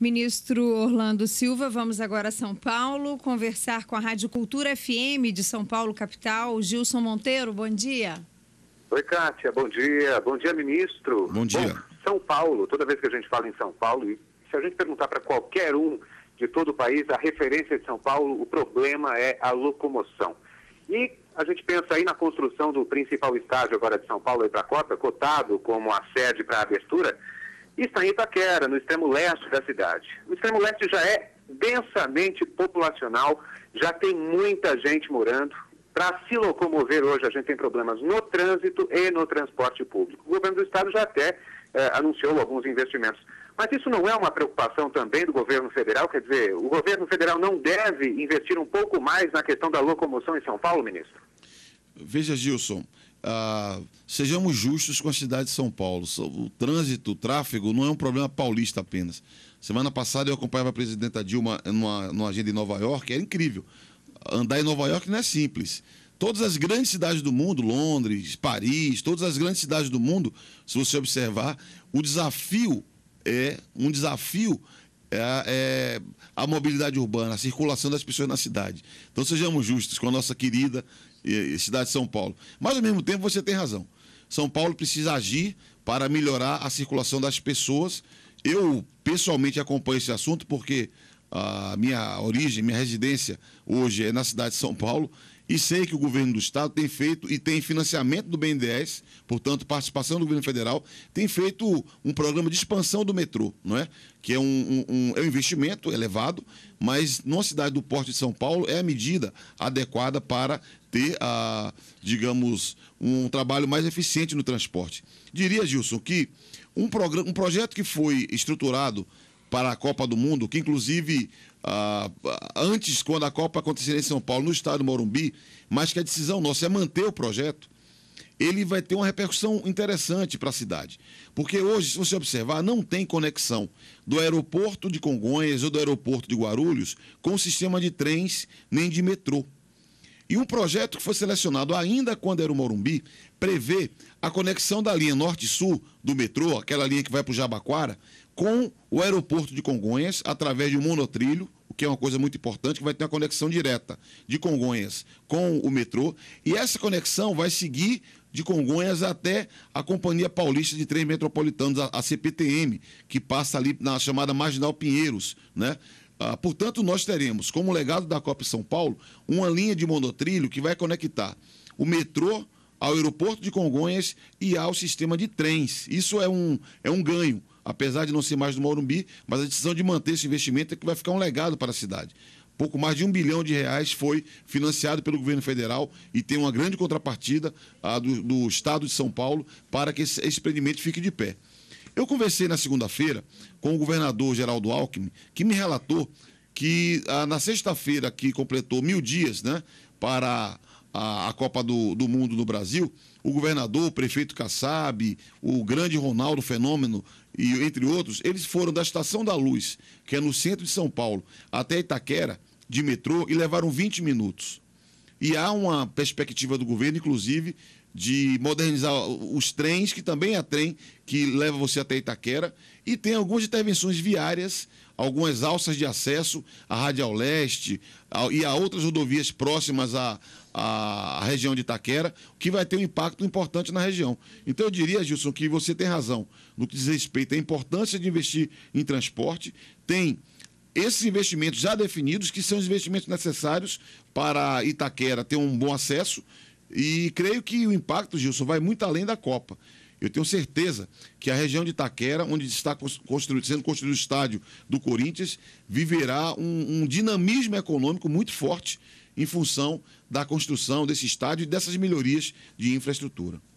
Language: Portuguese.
Ministro Orlando Silva, vamos agora a São Paulo conversar com a Rádio Cultura FM de São Paulo, capital. Gilson Monteiro, bom dia. Oi, Kátia, bom dia. Bom dia, ministro. Bom dia. Bom, São Paulo, toda vez que a gente fala em São Paulo, e se a gente perguntar para qualquer um de todo o país, a referência de São Paulo, o problema é a locomoção. E a gente pensa aí na construção do principal estádio agora de São Paulo para a Copa, cotado como a sede para a abertura, está em Itaquera, no extremo leste da cidade. O extremo leste já é densamente populacional, já tem muita gente morando. Para se locomover hoje, a gente tem problemas no trânsito e no transporte público. O governo do estado já até é, anunciou alguns investimentos. Mas isso não é uma preocupação também do governo federal? Quer dizer, o governo federal não deve investir um pouco mais na questão da locomoção em São Paulo, ministro? Veja, Gilson, ah, sejamos justos com a cidade de São Paulo. O trânsito, o tráfego não é um problema paulista apenas. Semana passada eu acompanhava a presidenta Dilma numa, numa agenda em Nova York, era incrível. Andar em Nova York não é simples. Todas as grandes cidades do mundo, Londres, Paris, todas as grandes cidades do mundo, se você observar, o desafio é um desafio é, é, a mobilidade urbana, a circulação das pessoas na cidade. Então sejamos justos com a nossa querida cidade de São Paulo. Mas, ao mesmo tempo, você tem razão. São Paulo precisa agir para melhorar a circulação das pessoas. Eu, pessoalmente, acompanho esse assunto porque a minha origem, minha residência hoje é na cidade de São Paulo e sei que o governo do estado tem feito e tem financiamento do BNDES, portanto, participação do governo federal, tem feito um programa de expansão do metrô, não é? Que é um, um, um é um investimento elevado, mas numa cidade do porte de São Paulo é a medida adequada para ter, a, ah, digamos, um trabalho mais eficiente no transporte. Diria, Gilson, que um, programa, um projeto que foi estruturado para a Copa do Mundo, que inclusive ah, antes, quando a Copa acontecer em São Paulo, no Estado do Morumbi, mas que a decisão nossa é manter o projeto, ele vai ter uma repercussão interessante para a cidade. Porque hoje, se você observar, não tem conexão do aeroporto de Congonhas ou do aeroporto de Guarulhos com o sistema de trens nem de metrô. E um projeto que foi selecionado ainda quando era o Morumbi prevê a conexão da linha norte-sul do metrô, aquela linha que vai para o Jabaquara, com o aeroporto de Congonhas, através de um monotrilho, o que é uma coisa muito importante, que vai ter uma conexão direta de Congonhas com o metrô. E essa conexão vai seguir de Congonhas até a Companhia Paulista de três Metropolitanos, a, CPTM, que passa ali na chamada Marginal Pinheiros, né? Ah, portanto, nós teremos, como legado da Copa São Paulo, uma linha de monotrilho que vai conectar o metrô ao aeroporto de Congonhas e ao sistema de trens. Isso é um, é um ganho, apesar de não ser mais do Morumbi, mas a decisão de manter esse investimento é que vai ficar um legado para a cidade. Pouco mais de um bilhão de reais foi financiado pelo governo federal e tem uma grande contrapartida ah, do, do Estado de São Paulo para que esse, esse empreendimento fique de pé. Eu conversei na segunda-feira com o governador Geraldo Alckmin, que me relatou que ah, na sexta-feira, que completou mil dias né, para a, a Copa do, do Mundo no Brasil, o governador, o prefeito Kassab, o grande Ronaldo Fenômeno, e entre outros, eles foram da Estação da Luz, que é no centro de São Paulo, até Itaquera, de metrô, e levaram 20 minutos. E há uma perspectiva do governo, inclusive, de modernizar os trens, que também é trem que leva você até Itaquera, e tem algumas intervenções viárias, algumas alças de acesso à Radial Leste a, e a outras rodovias próximas à, à região de Itaquera, que vai ter um impacto importante na região. Então eu diria, Gilson, que você tem razão no que diz respeito à importância de investir em transporte, tem esses investimentos já definidos, que são os investimentos necessários para Itaquera ter um bom acesso e creio que o impacto, Gilson, vai muito além da Copa. Eu tenho certeza que a região de Itaquera, onde está construído, sendo construído o estádio do Corinthians, viverá um, um dinamismo econômico muito forte em função da construção desse estádio e dessas melhorias de infraestrutura.